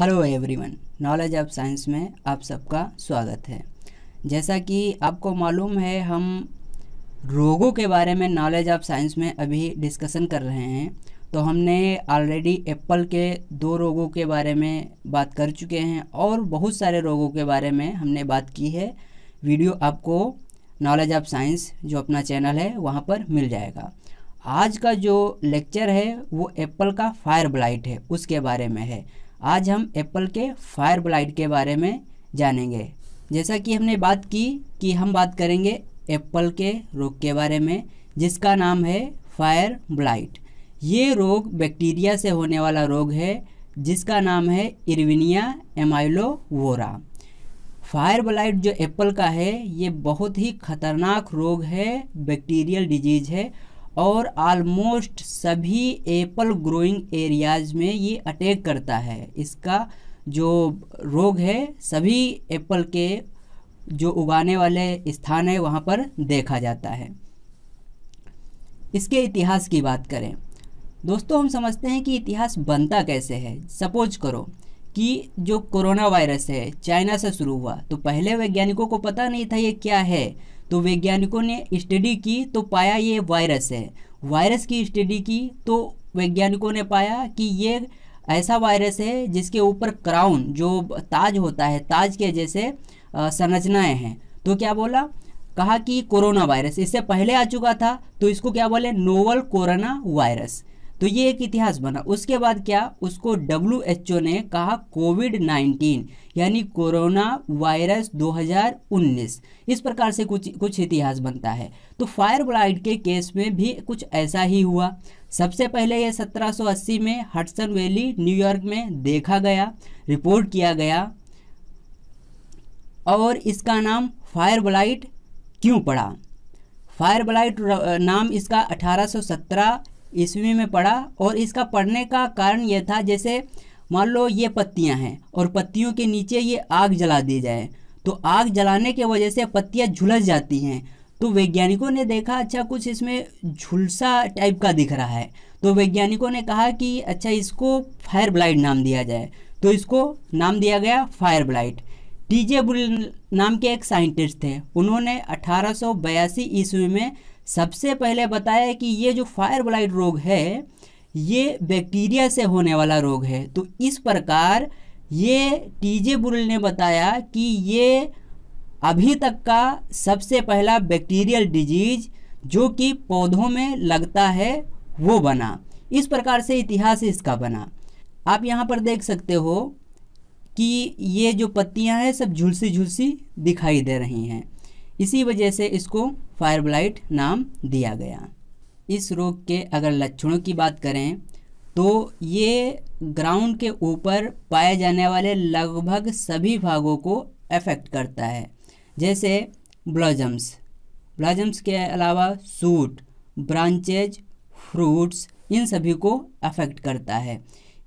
hello everyone knowledge of science में आप सबका स्वागत है जैसा कि आपको मालूम है हम रोगों के बारे में नॉलेज ऑफ साइंस में अभी डिस्कशन कर रहे हैं तो हमने ऑलरेडी एप्पल के दो रोगों के बारे में बात कर चुके हैं और बहुत सारे रोगों के बारे में हमने बात की है वीडियो आपको नॉलेज ऑफ साइंस जो अपना चैनल है वहाँ पर मिल जाएगा आज का जो लेक्चर है वो एप्पल का फायर ब्लाइट है उसके बारे में है आज हम एप्पल के फायर ब्लाइट के बारे में जानेंगे जैसा कि हमने बात की कि हम बात करेंगे एप्पल के रोग के बारे में जिसका नाम है फायर ब्लाइट ये रोग बैक्टीरिया से होने वाला रोग है जिसका नाम है इरविनिया एमाइलोवोरा फायर ब्लाइट जो एप्पल का है ये बहुत ही खतरनाक रोग है बैक्टीरियल डिजीज़ है और आलमोस्ट सभी एप्पल ग्रोइंग एरियाज में ये अटैक करता है इसका जो रोग है सभी एप्पल के जो उगाने वाले स्थान है वहाँ पर देखा जाता है इसके इतिहास की बात करें दोस्तों हम समझते हैं कि इतिहास बनता कैसे है सपोज करो कि जो कोरोना वायरस है चाइना से शुरू हुआ तो पहले वैज्ञानिकों को पता नहीं था ये क्या है तो वैज्ञानिकों ने स्टडी की तो पाया ये वायरस है वायरस की स्टडी की तो वैज्ञानिकों ने पाया कि ये ऐसा वायरस है जिसके ऊपर क्राउन जो ताज होता है ताज के जैसे संरचनाएं हैं तो क्या बोला कहा कि कोरोना वायरस इससे पहले आ चुका था तो इसको क्या बोले नोवल कोरोना वायरस तो ये एक इतिहास बना उसके बाद क्या उसको डब्ल्यू ने कहा कोविड 19 यानी कोरोना वायरस 2019 इस प्रकार से कुछ कुछ इतिहास बनता है तो फायर ब्लाइट के केस में भी कुछ ऐसा ही हुआ सबसे पहले यह 1780 में हटसन वैली न्यूयॉर्क में देखा गया रिपोर्ट किया गया और इसका नाम फायर ब्लाइट क्यों पड़ा फायर ब्लाइट नाम इसका 1817 ईस्वी में पड़ा और इसका पड़ने का कारण यह था जैसे मान लो ये पत्तियां हैं और पत्तियों के नीचे ये आग जला दी जाए तो आग जलाने की वजह से पत्तियां झुलस जाती हैं तो वैज्ञानिकों ने देखा अच्छा कुछ इसमें झुलसा टाइप का दिख रहा है तो वैज्ञानिकों ने कहा कि अच्छा इसको फायर ब्लाइट नाम दिया जाए तो इसको नाम दिया गया fire blight T J Burrill नाम के एक साइंटिस्ट थे उन्होंने अठारह ईस्वी में सबसे पहले बताया कि ये जो फायर ब्लाइट रोग है ये बैक्टीरिया से होने वाला रोग है तो इस प्रकार ये टीजे बुरल ने बताया कि ये अभी तक का सबसे पहला बैक्टीरियल डिजीज जो कि पौधों में लगता है वो बना इस प्रकार से इतिहास इसका बना आप यहाँ पर देख सकते हो कि ये जो पत्तियाँ हैं सब झुलसी झुलसी दिखाई दे रही हैं इसी वजह से इसको फायरब्लाइट नाम दिया गया इस रोग के अगर लक्षणों की बात करें तो ये ग्राउंड के ऊपर पाए जाने वाले लगभग सभी भागों को अफेक्ट करता है जैसे ब्लॉजम्स ब्लॉजम्स के अलावा सूट ब्रांचेज फ्रूट्स इन सभी को अफेक्ट करता है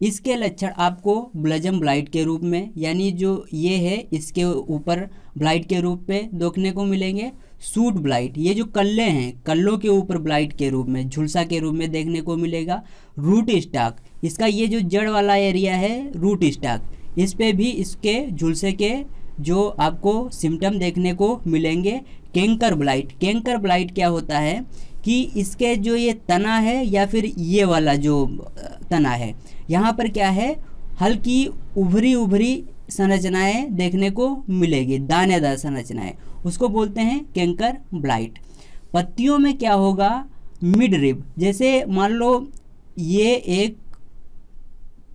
इसके लक्षण आपको ब्लजम ब्लाइट के रूप में यानी जो ये है इसके ऊपर ब्लाइट के रूप में देखने को मिलेंगे सूट ब्लाइट ये जो कल्ले हैं कल्लों के ऊपर ब्लाइट के रूप में झुलसा के रूप में देखने को मिलेगा रूट स्टाक इसका ये जो जड़ वाला एरिया है रूट स्टाक इस पर भी इसके झुलसे के जो आपको सिम्टम देखने को मिलेंगे कैंकर ब्लाइट कैंकर ब्लाइट क्या होता है कि इसके जो ये तना है या फिर ये वाला जो तना है यहाँ पर क्या है हल्की उभरी उभरी संरचनाएं देखने को मिलेगी दानेदार संरचनाएं उसको बोलते हैं कैंकर ब्लाइट पत्तियों में क्या होगा मिड रिब जैसे मान लो ये एक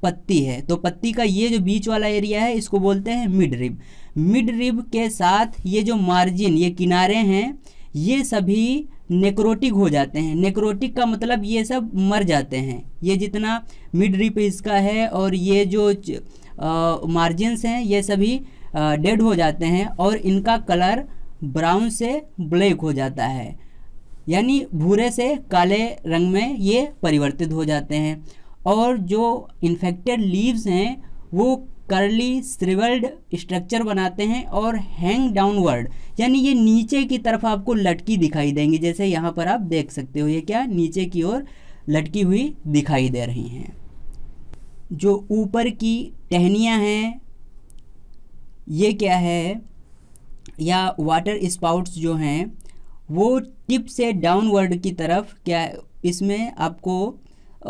पत्ती है तो पत्ती का ये जो बीच वाला एरिया है इसको बोलते हैं मिड रिब मिड रिब के साथ ये जो मार्जिन ये किनारे हैं ये सभी नेक्रोटिक हो जाते हैं नेक्रोटिक का मतलब ये सब मर जाते हैं ये जितना मिड रिप इसका है और ये जो मार्जिन्स हैं ये सभी डेड हो जाते हैं और इनका कलर ब्राउन से ब्लैक हो जाता है यानी भूरे से काले रंग में ये परिवर्तित हो जाते हैं और जो इन्फेक्टेड लीव्स हैं वो करली स्रिवल्ड स्ट्रक्चर बनाते हैं और हैंग डाउनवर्ड यानी ये नीचे की तरफ आपको लटकी दिखाई देंगी जैसे यहाँ पर आप देख सकते हो ये क्या नीचे की ओर लटकी हुई दिखाई दे रही हैं जो ऊपर की टहनियाँ हैं ये क्या है या वाटर स्पाउट्स जो हैं वो टिप से डाउनवर्ड की तरफ क्या इसमें आपको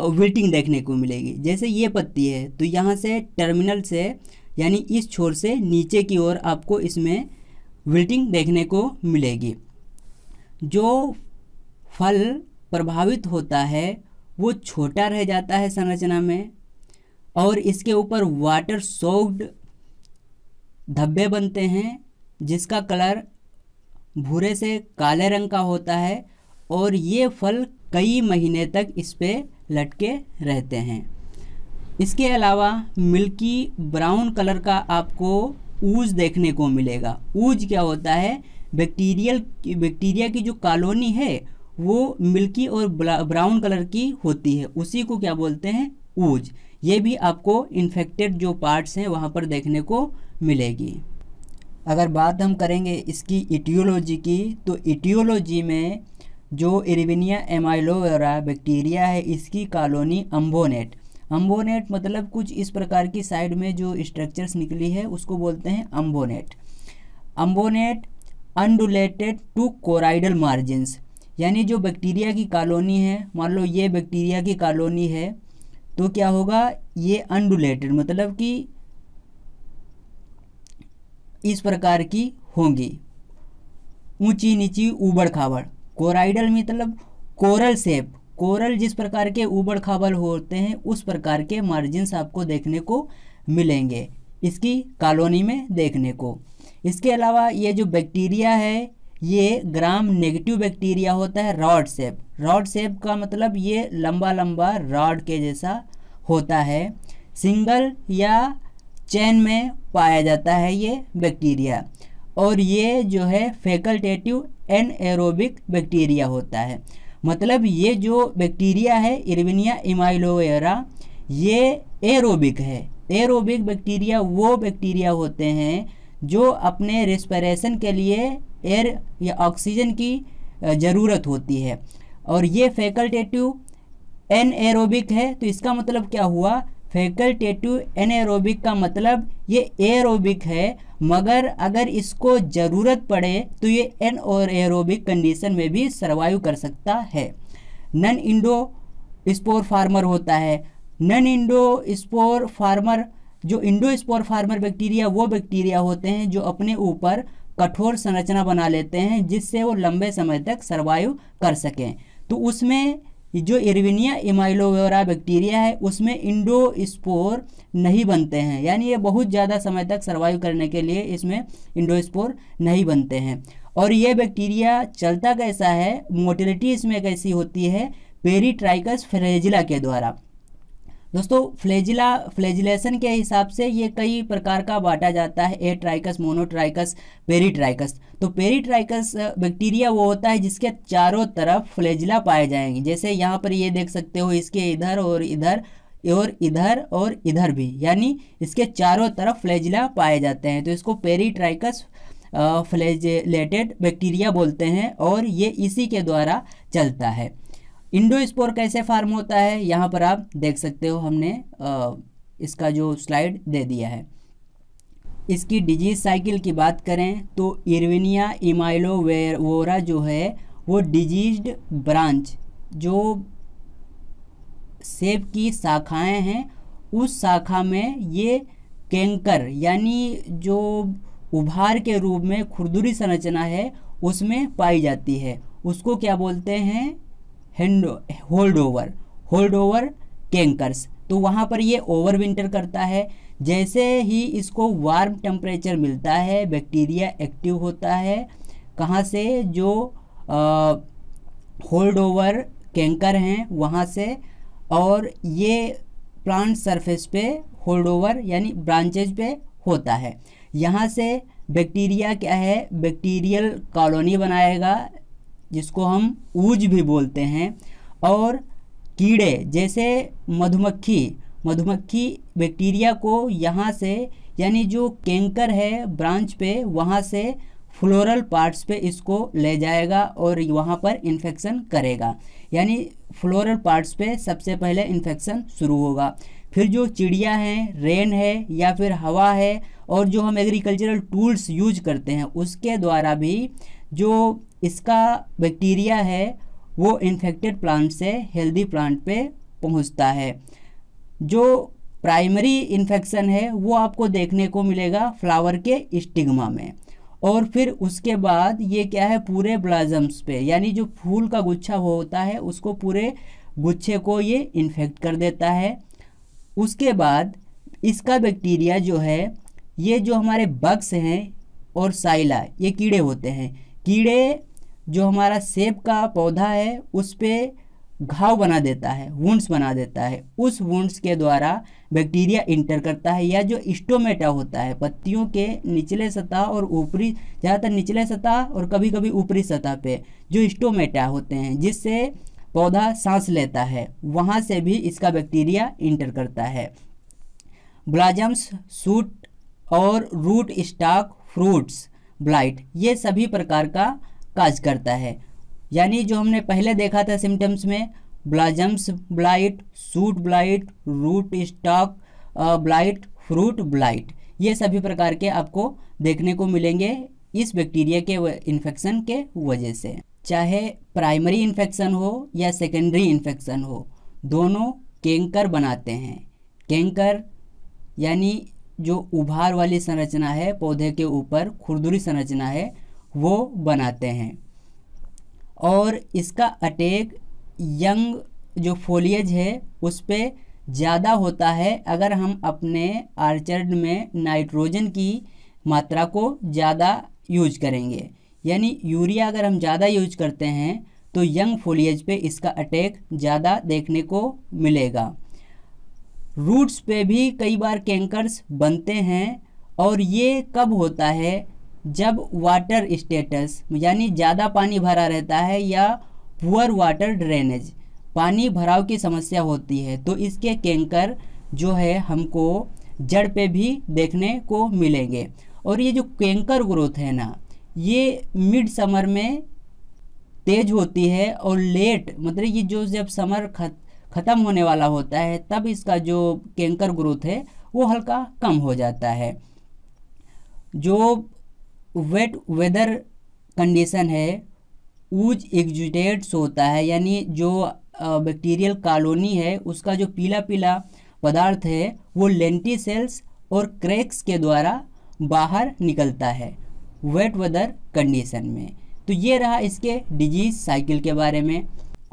विल्टिंग देखने को मिलेगी जैसे ये पत्ती है तो यहाँ से टर्मिनल से यानी इस छोर से नीचे की ओर आपको इसमें विल्टिंग देखने को मिलेगी जो फल प्रभावित होता है वो छोटा रह जाता है संरचना में और इसके ऊपर वाटर सोक्ड धब्बे बनते हैं जिसका कलर भूरे से काले रंग का होता है और ये फल कई महीने तक इस पर लटके रहते हैं इसके अलावा मिल्की ब्राउन कलर का आपको ऊज देखने को मिलेगा ऊज क्या होता है बैक्टीरियल बैक्टीरिया की जो कॉलोनी है वो मिल्की और ब्राउन कलर की होती है उसी को क्या बोलते हैं ऊज ये भी आपको इन्फेक्टेड जो पार्ट्स हैं वहाँ पर देखने को मिलेगी अगर बात हम करेंगे इसकी इटियोलॉजी की तो इटियोलॉजी में जो एरिविनिया एमाइलोवेरा बैक्टीरिया है इसकी कॉलोनी अम्बोनेट अम्बोनेट मतलब कुछ इस प्रकार की साइड में जो स्ट्रक्चर्स निकली है उसको बोलते हैं अम्बोनेट अम्बोनेट अनडुलेटेड टू कोराइडल मार्जिनस यानी जो बैक्टीरिया की कॉलोनी है मान लो ये बैक्टीरिया की कॉलोनी है तो क्या होगा ये अनडुलेटेड मतलब कि इस प्रकार की होंगी ऊंची नीची उबड़ खाबड़ कोराइडल मतलब कोरल सेप कोरल जिस प्रकार के उबड़ खाबड़ होते हैं उस प्रकार के मार्जिन्स आपको देखने को मिलेंगे इसकी कॉलोनी में देखने को इसके अलावा ये जो बैक्टीरिया है ये ग्राम नेगेटिव बैक्टीरिया होता है रॉड सेप रॉड सेप का मतलब ये लंबा लंबा रॉड के जैसा होता है सिंगल या चैन में पाया जाता है ये बैक्टीरिया और ये जो है फैकल्टेटिव एन एरोबिक बैक्टीरिया होता है मतलब ये जो बैक्टीरिया है इरविनिया इमाइलोवेरा ये एरोबिक है एरोबिक बैक्टीरिया वो बैक्टीरिया होते हैं जो अपने रेस्परेशन के लिए एयर या ऑक्सीजन की ज़रूरत होती है और ये फैकल्टेटिव एन एरोबिक है तो इसका मतलब क्या हुआ फैकल्टेटिव एनएरोबिक का मतलब ये एरोबिक है मगर अगर इसको ज़रूरत पड़े तो ये एन और एरोबिक कंडीशन में भी सर्वाइव कर सकता है नन इंडो स्पोर फार्मर होता है नन इंडो स्पोर फार्मर जो इंडो स्पोर फार्मर बैक्टीरिया वो बैक्टीरिया होते हैं जो अपने ऊपर कठोर संरचना बना लेते हैं जिससे वो लंबे समय तक सर्वाइव कर सकें तो उसमें जो इरविनिया एमाइलोवेरा बैक्टीरिया है उसमें इंडो स्पोर नहीं बनते हैं यानी ये बहुत ज़्यादा समय तक सर्वाइव करने के लिए इसमें इंडो स्पोर नहीं बनते हैं और ये बैक्टीरिया चलता कैसा है मोटिलिटी इसमें कैसी होती है पेरीट्राइकस फ्रेजिला के द्वारा दोस्तों फ्लेजिला फ्लेजिलेशन के हिसाब से ये कई प्रकार का बांटा जाता है ए ट्राइकस मोनोट्राइकस पेरीट्राइकस तो पेरीट्राइकस बैक्टीरिया वो होता है जिसके चारों तरफ फ्लेजिला पाए जाएंगे जैसे यहाँ पर ये देख सकते हो इसके इधर और इधर और इधर और इधर भी यानी इसके चारों तरफ फ्लेजिला पाए जाते हैं तो इसको पेरीट्राइकस फ्लेजिलेटेड बैक्टीरिया बोलते हैं और ये इसी के द्वारा चलता है इंडो स्पोर कैसे फार्म होता है यहाँ पर आप देख सकते हो हमने आ, इसका जो स्लाइड दे दिया है इसकी डिजीज साइकिल की बात करें तो इरविनिया इमाइलोवेरा जो है वो डिजीज्ड ब्रांच जो सेब की शाखाएं हैं उस शाखा में ये कैंकर यानी जो उभार के रूप में खुरदुरी संरचना है उसमें पाई जाती है उसको क्या बोलते हैं hand hold over hold over cankers तो वहाँ पर ये ओवर विंटर करता है जैसे ही इसको वार्म टेम्परेचर मिलता है बैक्टीरिया एक्टिव होता है कहाँ से जो होल्ड ओवर कैंकर हैं वहाँ से और ये प्लांट सरफेस पे होल्ड ओवर यानी ब्रांचेज पे होता है यहाँ से बैक्टीरिया क्या है बैक्टीरियल कॉलोनी बनाएगा जिसको हम ऊज भी बोलते हैं और कीड़े जैसे मधुमक्खी मधुमक्खी बैक्टीरिया को यहाँ से यानी जो कैंकर है ब्रांच पे वहाँ से फ्लोरल पार्ट्स पे इसको ले जाएगा और वहाँ पर इन्फेक्शन करेगा यानी फ्लोरल पार्ट्स पे सबसे पहले इन्फेक्शन शुरू होगा फिर जो चिड़िया हैं रेन है या फिर हवा है और जो हम एग्रीकल्चरल टूल्स यूज करते हैं उसके द्वारा भी जो इसका बैक्टीरिया है वो इन्फेक्टेड प्लांट से हेल्दी प्लांट पे पहुंचता है जो प्राइमरी इन्फेक्शन है वो आपको देखने को मिलेगा फ्लावर के स्टिग्मा में और फिर उसके बाद ये क्या है पूरे ब्लाजम्स पे यानी जो फूल का गुच्छा होता है उसको पूरे गुच्छे को ये इन्फेक्ट कर देता है उसके बाद इसका बैक्टीरिया जो है ये जो हमारे बग्स हैं और साइला ये कीड़े होते हैं कीड़े जो हमारा सेब का पौधा है उस पर घाव बना देता है वुंड्स बना देता है उस वुंड्स के द्वारा बैक्टीरिया इंटर करता है या जो स्टोमेटा होता है पत्तियों के निचले सतह और ऊपरी ज़्यादातर निचले सतह और कभी कभी ऊपरी सतह पे जो स्टोमेटा होते हैं जिससे पौधा सांस लेता है वहाँ से भी इसका बैक्टीरिया इंटर करता है ब्लाजम्स सूट और रूट स्टॉक फ्रूट्स ब्लाइट ये सभी प्रकार का काज करता है यानी जो हमने पहले देखा था सिम्टम्स में blossoms blight shoot blight root stock blight fruit blight ये सभी प्रकार के आपको देखने को मिलेंगे इस बैक्टीरिया के इन्फेक्शन के वजह से चाहे प्राइमरी इन्फेक्शन हो या सेकेंडरी इन्फेक्शन हो दोनों कैंकर बनाते हैं कैंकर यानी जो उभार वाली संरचना है पौधे के ऊपर खुरदुरी संरचना है वो बनाते हैं और इसका अटैक यंग जो फोलियज है उस पर ज़्यादा होता है अगर हम अपने आर्चर्ड में नाइट्रोजन की मात्रा को ज़्यादा यूज करेंगे यानी यूरिया अगर हम ज़्यादा यूज करते हैं तो यंग फोलियज पे इसका अटैक ज़्यादा देखने को मिलेगा रूट्स पे भी कई बार कैंकर्स बनते हैं और ये कब होता है जब वाटर स्टेटस यानी ज़्यादा पानी भरा रहता है या पुअर वाटर ड्रेनेज पानी भराव की समस्या होती है तो इसके कैंकर जो है हमको जड़ पे भी देखने को मिलेंगे और ये जो कैंकर ग्रोथ है ना ये मिड समर में तेज होती है और लेट मतलब ये जो जब समर खत ख़त्म होने वाला होता है तब इसका जो कैंकर ग्रोथ है वो हल्का कम हो जाता है जो वेट वेदर कंडीशन है ऊज एग्जुटेट्स होता है यानी जो बैक्टीरियल कॉलोनी है उसका जो पीला पीला पदार्थ है वो लेंटी सेल्स और क्रैक्स के द्वारा बाहर निकलता है वेट वेदर कंडीशन में तो ये रहा इसके डिजीज़ साइकिल के बारे में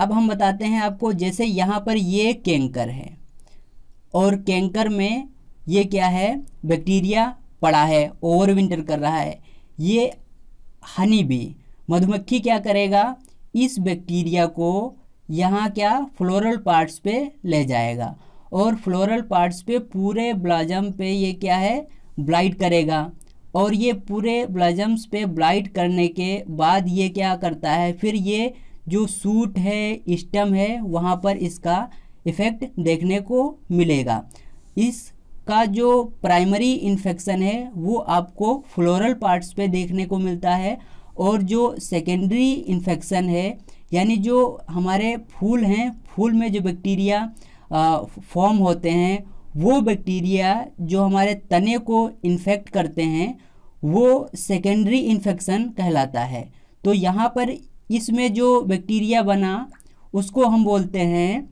अब हम बताते हैं आपको जैसे यहाँ पर ये कैंकर है और कैंकर में ये क्या है बैक्टीरिया पड़ा है ओवर विंटर कर रहा है ये हनी बी मधुमक्खी क्या करेगा इस बैक्टीरिया को यहाँ क्या फ्लोरल पार्ट्स पे ले जाएगा और फ्लोरल पार्ट्स पे पूरे ब्लाजम पे ये क्या है ब्लाइट करेगा और ये पूरे ब्लाजम्स पे ब्लाइट करने के बाद ये क्या करता है फिर ये जो सूट है स्टम है वहाँ पर इसका इफ़ेक्ट देखने को मिलेगा इस का जो प्राइमरी इन्फेक्शन है वो आपको फ्लोरल पार्ट्स पे देखने को मिलता है और जो सेकेंडरी इन्फेक्शन है यानी जो हमारे फूल हैं फूल में जो बैक्टीरिया फॉर्म होते हैं वो बैक्टीरिया जो हमारे तने को इन्फेक्ट करते हैं वो सेकेंडरी इन्फेक्शन कहलाता है तो यहाँ पर इसमें जो बैक्टीरिया बना उसको हम बोलते हैं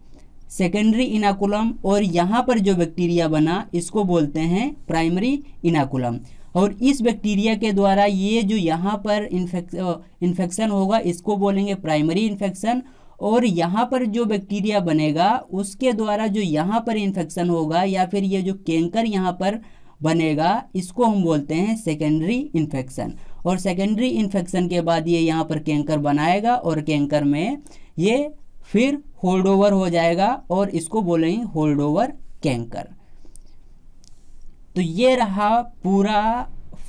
सेकेंडरी इनाकुलम और यहाँ पर जो बैक्टीरिया बना इसको बोलते हैं प्राइमरी इनाकुलम और इस बैक्टीरिया के द्वारा ये जो यहाँ पर इन्फेक्शन होगा इसको बोलेंगे प्राइमरी इन्फेक्शन और यहाँ पर जो बैक्टीरिया बनेगा उसके द्वारा जो यहाँ पर इन्फेक्शन होगा या फिर ये जो कैंकर यहाँ पर बनेगा इसको हम बोलते हैं सेकेंडरी इन्फेक्शन और सेकेंडरी इन्फेक्शन के बाद ये यहाँ पर कैंकर बनाएगा और कैंकर में ये फिर होल्ड ओवर हो जाएगा और इसको बोलेंगे होल्ड ओवर कैंकर तो ये रहा पूरा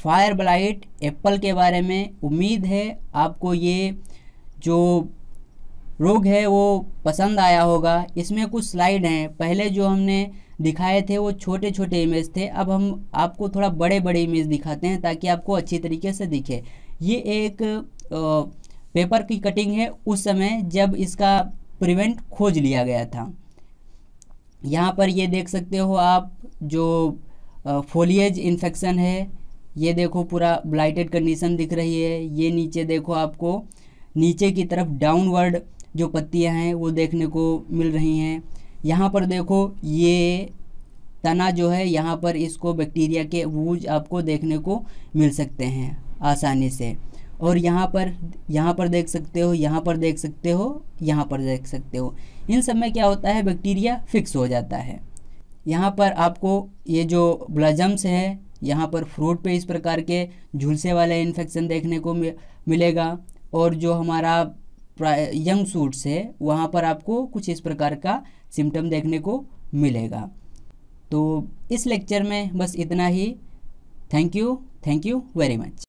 फायर ब्लाइट एप्पल के बारे में उम्मीद है आपको ये जो रोग है वो पसंद आया होगा इसमें कुछ स्लाइड हैं पहले जो हमने दिखाए थे वो छोटे छोटे इमेज थे अब हम आपको थोड़ा बड़े बड़े इमेज दिखाते हैं ताकि आपको अच्छी तरीके से दिखे ये एक पेपर की कटिंग है उस समय जब इसका प्रिवेंट खोज लिया गया था यहाँ पर ये देख सकते हो आप जो फोलियज इन्फेक्शन है ये देखो पूरा ब्लाइटेड कंडीशन दिख रही है ये नीचे देखो आपको नीचे की तरफ डाउनवर्ड जो पत्तियाँ हैं वो देखने को मिल रही हैं यहाँ पर देखो ये तना जो है यहाँ पर इसको बैक्टीरिया के वूज आपको देखने को मिल सकते हैं आसानी से और यहाँ पर यहाँ पर देख सकते हो यहाँ पर देख सकते हो यहाँ पर देख सकते हो इन सब में क्या होता है बैक्टीरिया फिक्स हो जाता है यहाँ पर आपको ये जो ब्लजम्स हैं यहाँ पर फ्रूट पे इस प्रकार के झुलसे वाले इन्फेक्शन देखने को मिलेगा और जो हमारा यंग सूट्स है वहाँ पर आपको कुछ इस प्रकार का सिम्टम देखने को मिलेगा तो इस लेक्चर में बस इतना ही thank you thank you very much